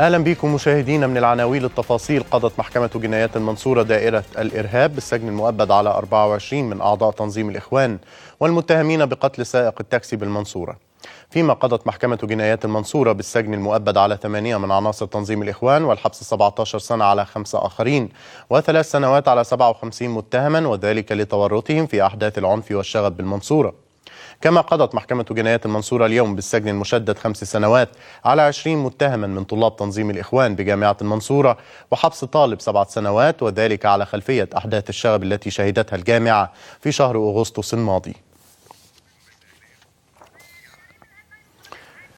اهلا بكم مشاهدينا من العناوين التفاصيل قضت محكمه جنايات المنصوره دائره الارهاب بالسجن المؤبد على 24 من اعضاء تنظيم الاخوان والمتهمين بقتل سائق التاكسي بالمنصوره فيما قضت محكمة جنايات المنصورة بالسجن المؤبد على ثمانية من عناصر تنظيم الإخوان والحبس 17 سنة على خمسة آخرين وثلاث سنوات على 57 متهما وذلك لتورطهم في أحداث العنف والشغب بالمنصورة كما قضت محكمة جنايات المنصورة اليوم بالسجن المشدد خمس سنوات على عشرين متهما من طلاب تنظيم الإخوان بجامعة المنصورة وحبس طالب سبعة سنوات وذلك على خلفية أحداث الشغب التي شهدتها الجامعة في شهر أغسطس الماضي